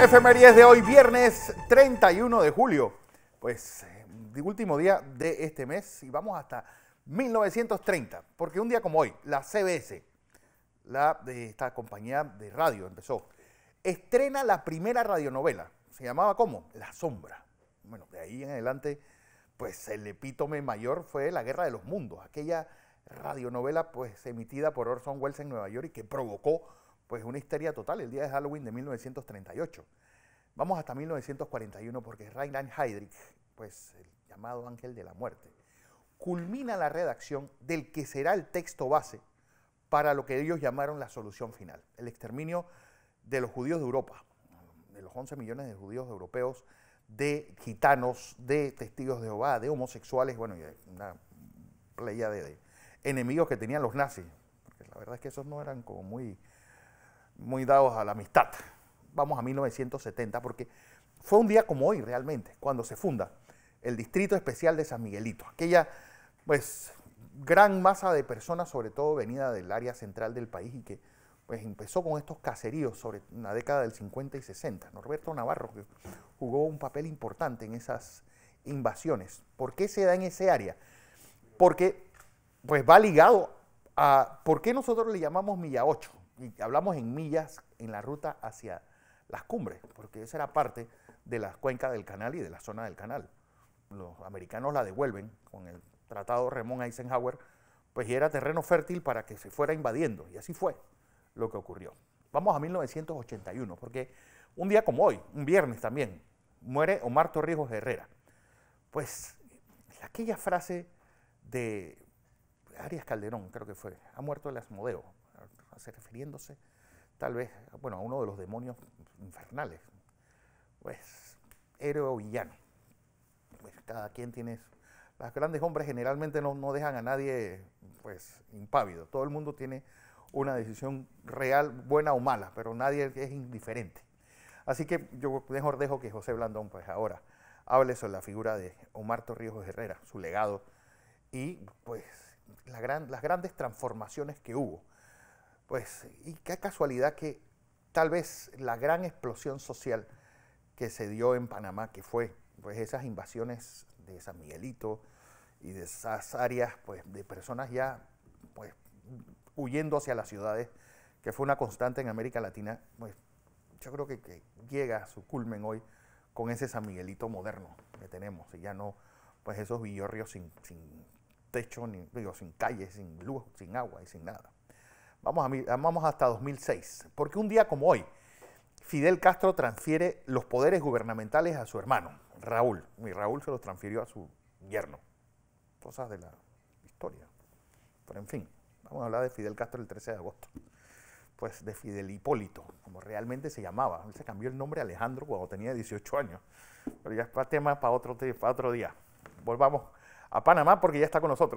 Efemerías de hoy, viernes 31 de julio. Pues eh, el último día de este mes y vamos hasta 1930, porque un día como hoy, la CBS, la de esta compañía de radio empezó, estrena la primera radionovela. Se llamaba ¿cómo? La sombra. Bueno, de ahí en adelante, pues el epítome mayor fue La Guerra de los Mundos, aquella radionovela pues emitida por Orson Welles en Nueva York y que provocó pues una histeria total el día de Halloween de 1938. Vamos hasta 1941 porque Reinhard Heydrich, pues el llamado ángel de la muerte, culmina la redacción del que será el texto base para lo que ellos llamaron la solución final, el exterminio de los judíos de Europa, de los 11 millones de judíos europeos, de gitanos, de testigos de Jehová, de homosexuales, bueno, una playa de, de enemigos que tenían los nazis, porque la verdad es que esos no eran como muy muy dados a la amistad. Vamos a 1970 porque fue un día como hoy realmente, cuando se funda el Distrito Especial de San Miguelito. Aquella, pues, gran masa de personas, sobre todo venida del área central del país y que pues empezó con estos caseríos sobre la década del 50 y 60. Norberto Navarro que jugó un papel importante en esas invasiones. ¿Por qué se da en ese área? Porque pues va ligado a, ¿por qué nosotros le llamamos Milla 8? y hablamos en millas en la ruta hacia las cumbres, porque esa era parte de la cuenca del canal y de la zona del canal. Los americanos la devuelven con el tratado Remón Eisenhower, pues era terreno fértil para que se fuera invadiendo, y así fue lo que ocurrió. Vamos a 1981, porque un día como hoy, un viernes también, muere Omar Torrijos Herrera. Pues aquella frase de Arias Calderón, creo que fue, ha muerto el Asmodeo, refiriéndose tal vez bueno, a uno de los demonios infernales, pues héroe o villano. Pues, cada quien tiene eso. Las grandes hombres generalmente no, dejan a nadie pues impávido. Todo el mundo tiene una decisión real, buena o mala, pero nadie es indiferente. Así que yo mejor dejo que José Blandón, pues ahora, hable sobre la figura de Omar Torrijos Herrera, su legado y pues las grandes transformaciones que hubo pues, y qué casualidad que tal vez la gran explosión social que se dio en Panamá, que fue pues, esas invasiones de San Miguelito y de esas áreas pues, de personas ya pues, huyendo hacia las ciudades, que fue una constante en América Latina, pues, yo creo que, llega a su culmen hoy con ese San Miguelito moderno que tenemos, y ya no pues esos villorrios sin, sin techo, ni, sin calles, sin luz, sin agua y sin nada. Vamos, hasta 2006, porque un día como hoy, Fidel Castro transfiere los poderes gubernamentales a su hermano, Raúl. Y Raúl se los transfirió a su yerno. Cosas de la historia. Pero en fin, vamos a hablar de Fidel Castro el 13 de agosto. Pues de Fidel Hipólito, como realmente se llamaba. Él se cambió el nombre a Alejandro cuando tenía 18 años. Pero ya es para tema para otro, para otro día. Volvamos a Panamá porque ya está con nosotros.